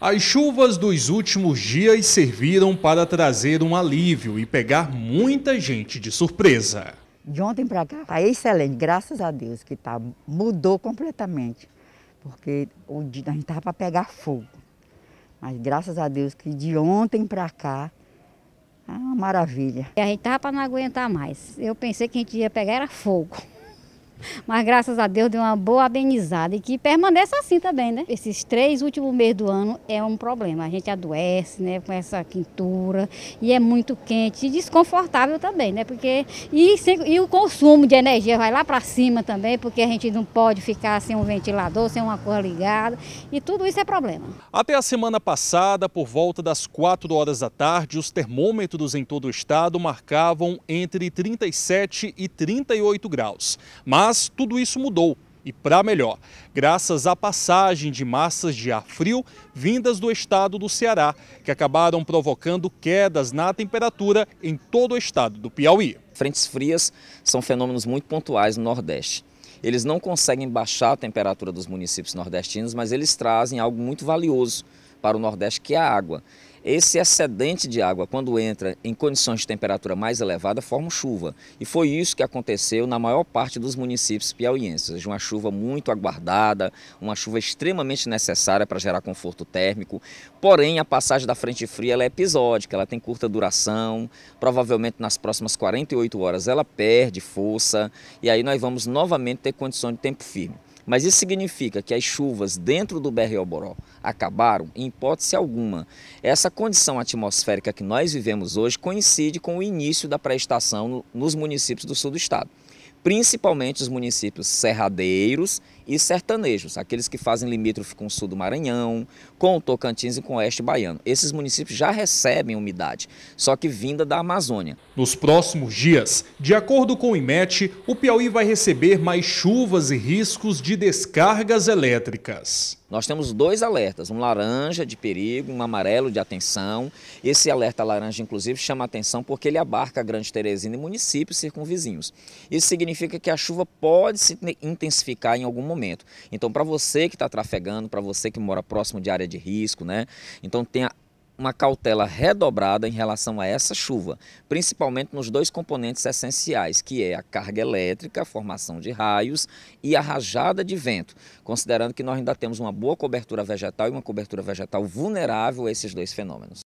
As chuvas dos últimos dias serviram para trazer um alívio e pegar muita gente de surpresa. De ontem para cá está excelente, graças a Deus que tá, mudou completamente, porque o dia, a gente estava para pegar fogo. Mas graças a Deus que de ontem para cá é uma maravilha. A gente estava para não aguentar mais. Eu pensei que a gente ia pegar era fogo. Mas graças a Deus deu uma boa amenizada e que permaneça assim também, né? Esses três últimos meses do ano é um problema. A gente adoece, né, com essa quintura e é muito quente e desconfortável também, né? Porque e, sem, e o consumo de energia vai lá para cima também, porque a gente não pode ficar sem um ventilador, sem uma cor ligada e tudo isso é problema. Até a semana passada, por volta das 4 horas da tarde, os termômetros em todo o estado marcavam entre 37 e 38 graus. Mas mas tudo isso mudou e para melhor, graças à passagem de massas de ar frio vindas do estado do Ceará, que acabaram provocando quedas na temperatura em todo o estado do Piauí. Frentes frias são fenômenos muito pontuais no Nordeste. Eles não conseguem baixar a temperatura dos municípios nordestinos, mas eles trazem algo muito valioso para o Nordeste, que é a água. Esse excedente de água, quando entra em condições de temperatura mais elevada, forma chuva. E foi isso que aconteceu na maior parte dos municípios piauienses. Uma chuva muito aguardada, uma chuva extremamente necessária para gerar conforto térmico. Porém, a passagem da frente fria é episódica, ela tem curta duração. Provavelmente nas próximas 48 horas ela perde força. E aí nós vamos novamente ter condição de tempo firme. Mas isso significa que as chuvas dentro do BR-Oboró acabaram? Em hipótese alguma. Essa condição atmosférica que nós vivemos hoje coincide com o início da pré-estação nos municípios do sul do estado, principalmente os municípios serradeiros e sertanejos, aqueles que fazem limítrofe com o sul do Maranhão, com o Tocantins e com o oeste baiano. Esses municípios já recebem umidade, só que vinda da Amazônia. Nos próximos dias, de acordo com o IMET, o Piauí vai receber mais chuvas e riscos de descargas elétricas. Nós temos dois alertas, um laranja de perigo, um amarelo de atenção. Esse alerta laranja, inclusive, chama atenção porque ele abarca a Grande Teresina e municípios circunvizinhos. Isso significa que a chuva pode se intensificar em algum momento momento. Então, para você que está trafegando, para você que mora próximo de área de risco, né? Então, tenha uma cautela redobrada em relação a essa chuva, principalmente nos dois componentes essenciais, que é a carga elétrica, a formação de raios e a rajada de vento, considerando que nós ainda temos uma boa cobertura vegetal e uma cobertura vegetal vulnerável a esses dois fenômenos.